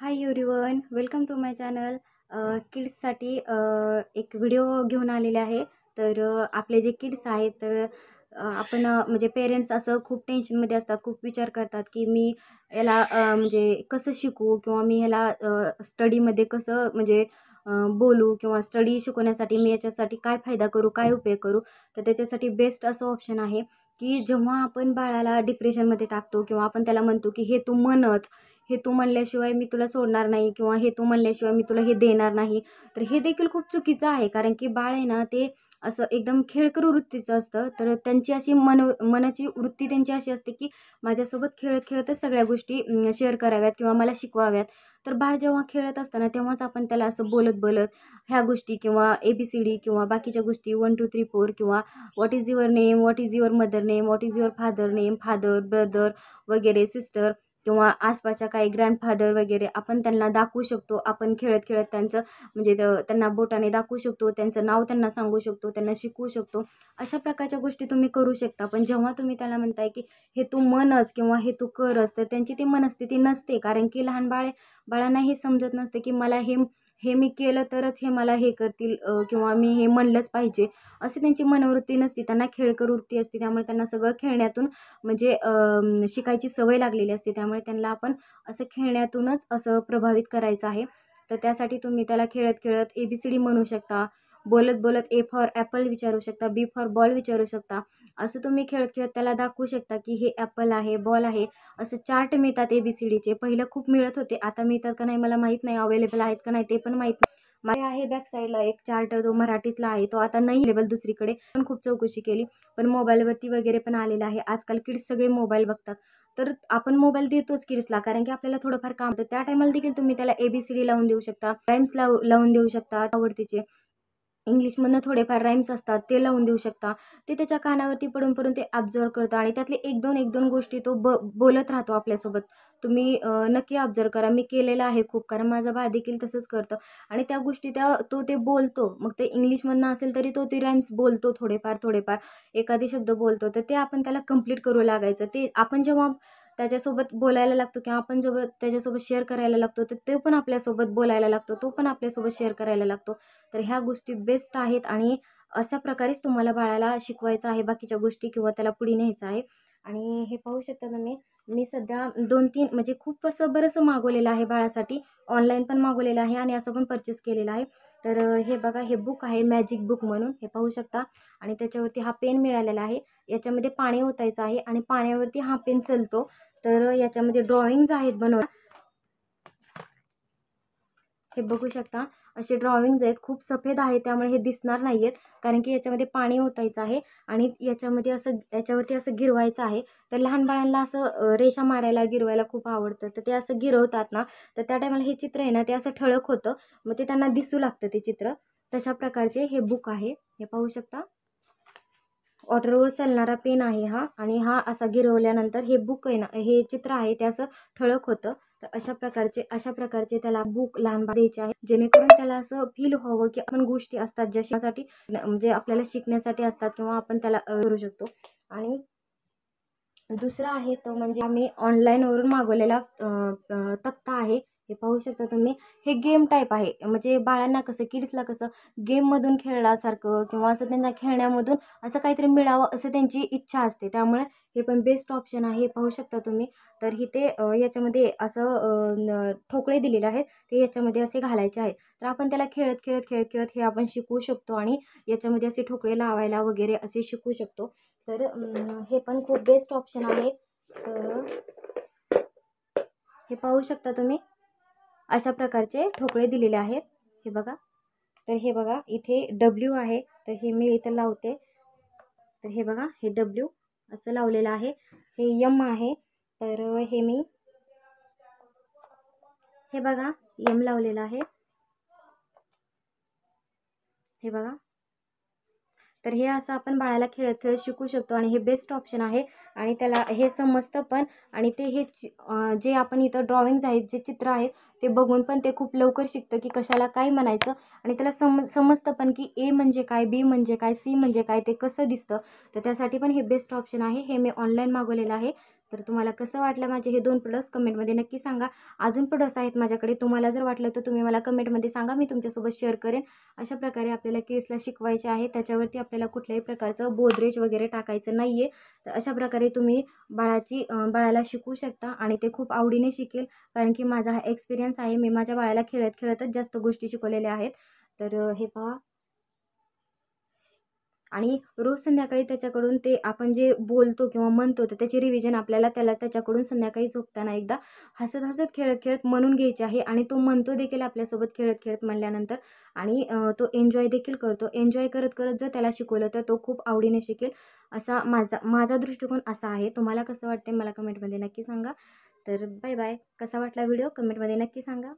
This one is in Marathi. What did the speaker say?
high everyone welcome to my channel किड्ससाठी एक व्हिडिओ घेऊन आलेले आहे तर आपले जे किड्स आहेत तर आपण म्हणजे पेरेंट्स असं खूप टेन्शनमध्ये असतात खूप विचार करतात की मी याला म्हणजे कसं शिकू किंवा मी ह्याला स्टडीमध्ये कसं म्हणजे बोलू किंवा स्टडी शिकवण्यासाठी मी याच्यासाठी काय फायदा करू काय उपयोग करू तर त्याच्यासाठी बेस्ट असं ऑप्शन आहे की जेव्हा आपण बाळाला डिप्रेशनमध्ये टाकतो किंवा आपण त्याला म्हणतो की हे तू मनच हे तू म्हणल्याशिवाय मी तुला सोडणार नाही किंवा हे तू म्हणल्याशिवाय मी तुला हे देणार नाही तर हे देखील खूप चुकीचं आहे कारण की बाळ आहे ना ते असं एकदम खेळकर वृत्तीचं असतं तर त्यांची अशी मन मनाची वृत्ती त्यांची अशी असते की माझ्यासोबत खेळत खेळतच सगळ्या गोष्टी शेअर कराव्यात किंवा मला शिकवाव्यात तर बाळ जेव्हा खेळत असताना तेव्हाच आपण त्याला असं बोलत बोलत ह्या गोष्टी किंवा ए बी सी डी किंवा बाकीच्या गोष्टी वन टू थ्री फोर किंवा what is your name what is your mother name what is your father name father brother वगैरे सिस्टर किंवा आसपासच्या काही ग्रँडफादर वगैरे आपण त्यांना दाखवू शकतो आपण खेळत खेळत त्यांचं म्हणजे त्यांना बोटाने दाखवू शकतो त्यांचं नाव त्यांना सांगू शकतो त्यांना शिकवू शकतो अशा प्रकारच्या गोष्टी तुम्ही करू शकता पण जेव्हा तुम्ही त्याला म्हणताय की हे तू मनच किंवा हे तू करच तर त्यांची ती मनस्थिती नसते कारण की लहान बाळे बाळांना हे समजत नसते की मला हे हे मी केलं तरच हे मला हे करतील किंवा मी हे म्हणलंच पाहिजे असे त्यांची मनोवृत्ती नसते त्यांना खेळकर वृत्ती असते त्यामुळे त्यांना सगळं खेळण्यातून म्हणजे शिकायची सवय लागलेली असते त्यामुळे त्यांना आपण असं खेळण्यातूनच असं प्रभावित करायचं आहे तर त्यासाठी तुम्ही त्याला खेळत खेळत ए बी सी डी म्हणू शकता बोलत बोलत ए फॉर ॲपल विचारू शकता बी फॉर बॉल विचारू शकता असं तुम्ही खेळत खेळत त्याला दाखवू शकता की हे ॲपल आहे बॉल आहे असं चार्ट मिळतात ए बी सी डीचे पहिलं खूप मिळत होते आता मिळतात का नाही मला माहीत नाही अवेलेबल आहेत का नाही ते पण माहीत नाही आहे बॅक साईडला एक चार्ट तो मराठीतला आहे तो आता नाही लेवल दुसरीकडे पण खूप चौकशी केली पण मोबाईलवरती वगैरे पण आलेला आहे आजकाल किड्स सगळे मोबाईल बघतात तर आपण मोबाईल देतोच किड्सला कारण की आपल्याला थोडंफार काम होतं त्या टायमाला देखील तुम्ही त्याला ए बी सी डी लावून देऊ शकता टाईम्स लाव लावून देऊ शकता आवडतीचे इंग्लिशमधनं थोडेफार राईम्स असतात ते लावून देऊ शकता ते त्याच्या कानावरती पडून पडून ते ॲब्झर्व करतं आणि त्यातले एक दोन एक दोन गोष्टी तो ब बोलत राहतो आपल्यासोबत तुम्ही नक्की ऑब्झर्व करा मी केलेलं आहे खूप कारण माझा बा देखील तसंच करतं आणि त्या गोष्टी त्या तो ते बोलतो मग ते इंग्लिशमधनं असेल तरी तो ते राईम्स बोलतो थोडेफार थोडेफार एखादी शब्द बोलतो तर ते आपण त्याला कम्प्लीट करू लागायचं ते आपण जेव्हा त्याच्यासोबत बोलायला लागतो किंवा आपण जेव्हा त्याच्यासोबत शेअर करायला लागतो तर ते पण आपल्यासोबत बोलायला लागतो तो पण आपल्यासोबत शेअर करायला लागतो तर ह्या गोष्टी बेस्ट आहेत आणि अशा प्रकारेच तुम्हाला बाळाला शिकवायचं आहे बाकीच्या गोष्टी किंवा त्याला पुढे न्यायचं आहे आणि हे पाहू शकता तुम्ही मी सध्या दोन तीन म्हणजे खूप असं बरंसं मागवलेलं आहे बाळासाठी ऑनलाईन पण मागवलेलं आहे आणि असं पण परचेस केलेलं आहे तर हे बघा हे बुक आहे मॅजिक बुक म्हणून हे पाहू शकता आणि त्याच्यावरती हा पेन मिळालेला आहे याच्यामध्ये पाणी ओतायचं आहे आणि पाण्यावरती हा पेन चलतो तर याच्यामध्ये ड्रॉइंग्ज आहेत बनव हे बघू शकता असे ड्रॉविंग्ज आहेत खूप सफेद आहे त्यामुळे हे दिसणार नाही आहेत कारण की याच्यामध्ये पाणी ओतायचं आहे आणि याच्यामध्ये असं याच्यावरती असं गिरवायचं आहे तर लहान बाळांना असं रेषा मारायला गिरवायला खूप आवडतं तर ते असं गिरवतात ना तर त्या टायमाला हे चित्र आहे ना ते असं ठळक होतं मग ते त्यांना दिसू लागतं ते चित्र तशा प्रकारचे हे बुक आहे हे पाहू शकता वॉटरवर चालणारा पेन आहे हा आणि हा असा गिरवल्यानंतर हे बुक आहे ना हे चित्र आहे ते असं ठळक होतं तर अशा प्रकारचे अशा प्रकारचे त्याला बुक लहान द्यायचे आहे जेणेकरून त्याला असं फील व्हावं की आपण गोष्टी असतात ज्यासाठी म्हणजे आपल्याला शिकण्यासाठी असतात किंवा आपण त्याला करू शकतो आणि दुसरा आहे तो म्हणजे आम्ही ऑनलाईनवरून मागवलेला तक्ता आहे हे पाहू शकता तुम्ही हे गेम टाईप आहे म्हणजे बाळांना कसं किड्सला कसं गेममधून खेळल्यासारखं किंवा असं त्यांना खेळण्यामधून असं काहीतरी मिळावं असं त्यांची इच्छा असते त्यामुळे हे पण बेस्ट ऑप्शन आहे हे पाहू शकता तुम्ही तर इथे याच्यामध्ये असं ठोकळे दिलेले आहेत ते याच्यामध्ये असे घालायचे आहेत तर आपण त्याला खेळत खेळत खेळत खेळत हे आपण शिकवू शकतो आणि याच्यामध्ये असे ठोकळे लावायला वगैरे असे शिकू शकतो तर हे पण खूप बेस्ट ऑप्शन आहे तर हे पाहू शकता तुम्ही अशा प्रकारचे ठोकळे दिलेले आहेत हे बघा तर हे बघा इथे डब्ल्यू आहे तर हे मी इथं लावते तर हे बघा हे डब्ल्यू असं लावलेलं आहे हे यम आहे तर हे मी हे बघा यम लावलेलं आहे हे बघा तर हे असं आपण बाळाला खेळत खेळत शिकू शकतो आणि हे बेस्ट ऑप्शन आहे आणि त्याला हे समजतं पण आणि ते हे जे आपण इथं ड्रॉइंग्ज आहेत जे चित्र आहेत ते बघून पण ते खूप लवकर शिकतं की कशाला काय म्हणायचं आणि त्याला सम समजतं पण की ए म्हणजे काय बी म्हणजे काय सी म्हणजे काय ते कसं दिसतं तर त्यासाठी पण हे बेस्ट ऑप्शन आहे हे मी ऑनलाईन मागवलेलं आहे तर तुम्हाला कसं वाटलं माझे हे दोन प्रोडक्ट्स कमेंटमध्ये नक्की सांगा अजून प्रोडक्ट्स आहेत माझ्याकडे तुम्हाला जर वाटलं तर तुम्ही मला कमेंटमध्ये सांगा मी तुमच्यासोबत शेअर करेन अशा प्रकारे आपल्याला केसला शिकवायचे आहे त्याच्यावरती आपल्याला कुठल्याही प्रकारचं बोदरेज वगैरे टाकायचं नाही आहे तर अशा प्रकारे तुम्ही बाळाची बाळाला शिकू शकता आणि ते खूप आवडीने शिकेल कारण की माझा हा एक्सपिरियन्स आहे मी माझ्या बाळाला खेळत खेळतच जास्त गोष्टी शिकवलेल्या आहेत तर हे पहा आणि रोज संध्याकाळी त्याच्याकडून ते आपण जे बोलतो किंवा म्हणतो तर त्याचे रिव्हिजन आपल्याला त्याला त्याच्याकडून संध्याकाळी झोपताना एकदा हसत हसत खेळत खेळत म्हणून घ्यायचे आहे आणि तो म्हणतो देखील आपल्यासोबत खेळत खेळत म्हणल्यानंतर आणि तो एन्जॉय देखील करतो एन्जॉय करत करत जर त्याला शिकवलं तर तो खूप आवडीने शिकेल असा माझा माझा दृष्टिकोन असा आहे तुम्हाला कसं वाटते मला कमेंटमध्ये नक्की सांगा तर बाय बाय कसा वाटला व्हिडिओ कमेंटमध्ये नक्की सांगा